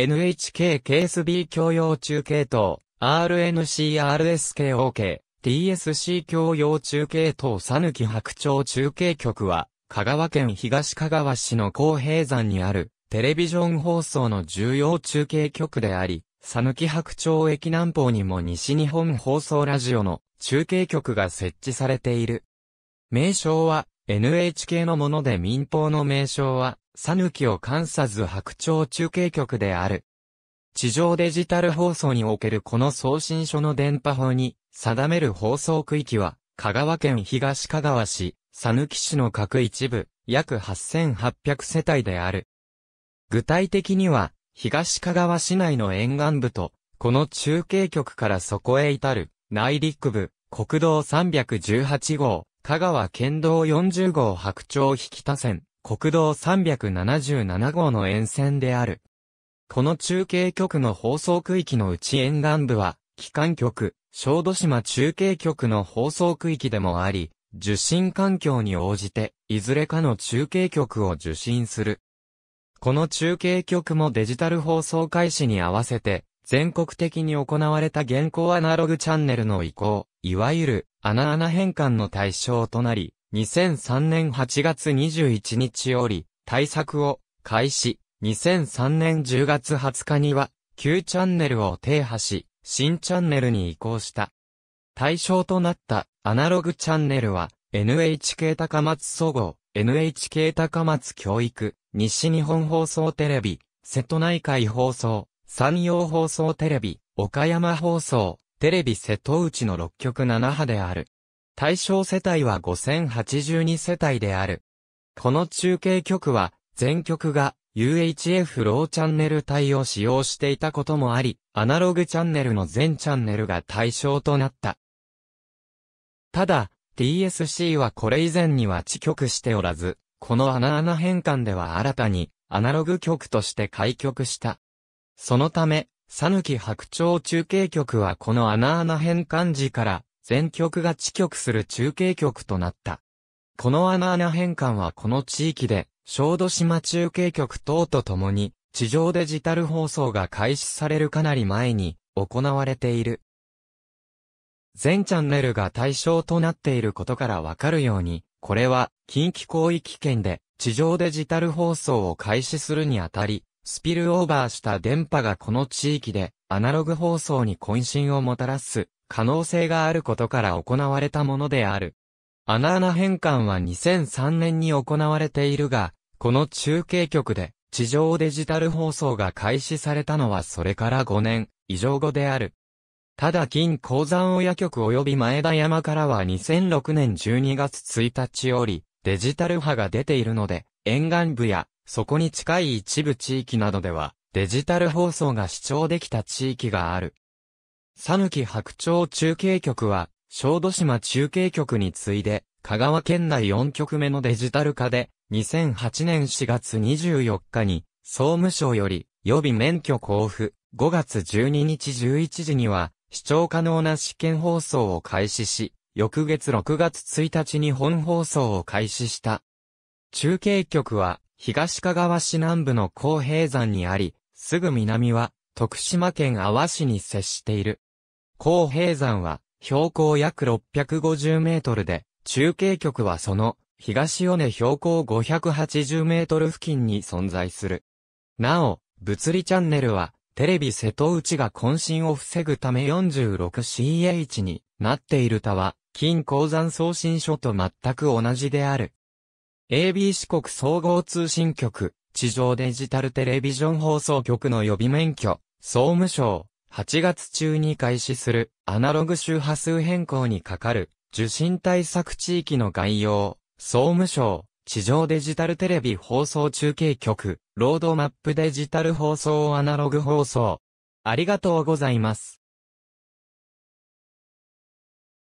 NHK ケース B 共用中継等、RNCRSKOK、TSC 共用中継等、さぬき白鳥中継局は、香川県東香川市の高平山にある、テレビジョン放送の重要中継局であり、さぬき白鳥駅南方にも西日本放送ラジオの中継局が設置されている。名称は NHK のもので民放の名称は、さぬきを監査ず白鳥中継局である。地上デジタル放送におけるこの送信所の電波法に定める放送区域は、香川県東香川市、さぬき市の各一部、約8800世帯である。具体的には、東香川市内の沿岸部と、この中継局からそこへ至る、内陸部、国道318号、香川県道40号白鳥引田線、国道377号の沿線である。この中継局の放送区域のうち沿岸部は、機関局、小豆島中継局の放送区域でもあり、受信環境に応じて、いずれかの中継局を受信する。この中継局もデジタル放送開始に合わせて、全国的に行われた現行アナログチャンネルの移行、いわゆる、穴穴変換の対象となり、2003年8月21日より、対策を開始、2003年10月20日には、旧チャンネルを停波し、新チャンネルに移行した。対象となったアナログチャンネルは NHK 高松総合、NHK 高松教育、西日本放送テレビ、瀬戸内海放送、山陽放送テレビ、岡山放送、テレビ瀬戸内の6局7波である。対象世帯は5082世帯である。この中継局は、全局が UHF ローチャンネル帯を使用していたこともあり、アナログチャンネルの全チャンネルが対象となった。ただ、TSC はこれ以前には地局しておらず、この穴穴変換では新たにアナログ局として開局した。そのため、さぬき白鳥中継局はこの穴穴変換時から、全局が地局する中継局となった。この穴穴変換はこの地域で、小豆島中継局等とともに、地上デジタル放送が開始されるかなり前に、行われている。全チャンネルが対象となっていることからわかるように、これは、近畿広域圏で、地上デジタル放送を開始するにあたり、スピルオーバーした電波がこの地域でアナログ放送に渾身をもたらす可能性があることから行われたものである。アナアナ変換は2003年に行われているが、この中継局で地上デジタル放送が開始されたのはそれから5年以上後である。ただ金鉱山親局及び前田山からは2006年12月1日よりデジタル波が出ているので、沿岸部やそこに近い一部地域などでは、デジタル放送が視聴できた地域がある。さぬき白鳥中継局は、小豆島中継局に次いで、香川県内4局目のデジタル化で、2008年4月24日に、総務省より、予備免許交付、5月12日11時には、視聴可能な試験放送を開始し、翌月6月1日に本放送を開始した。中継局は、東かがわ市南部の高平山にあり、すぐ南は徳島県阿波市に接している。高平山は標高約650メートルで、中継局はその東尾根標高580メートル付近に存在する。なお、物理チャンネルは、テレビ瀬戸内が渾身を防ぐため 46CH になっているたは、近鉱山送信所と全く同じである。AB 四国総合通信局、地上デジタルテレビジョン放送局の予備免許、総務省、8月中に開始する、アナログ周波数変更にかかる、受信対策地域の概要、総務省、地上デジタルテレビ放送中継局、ロードマップデジタル放送アナログ放送。ありがとうございます。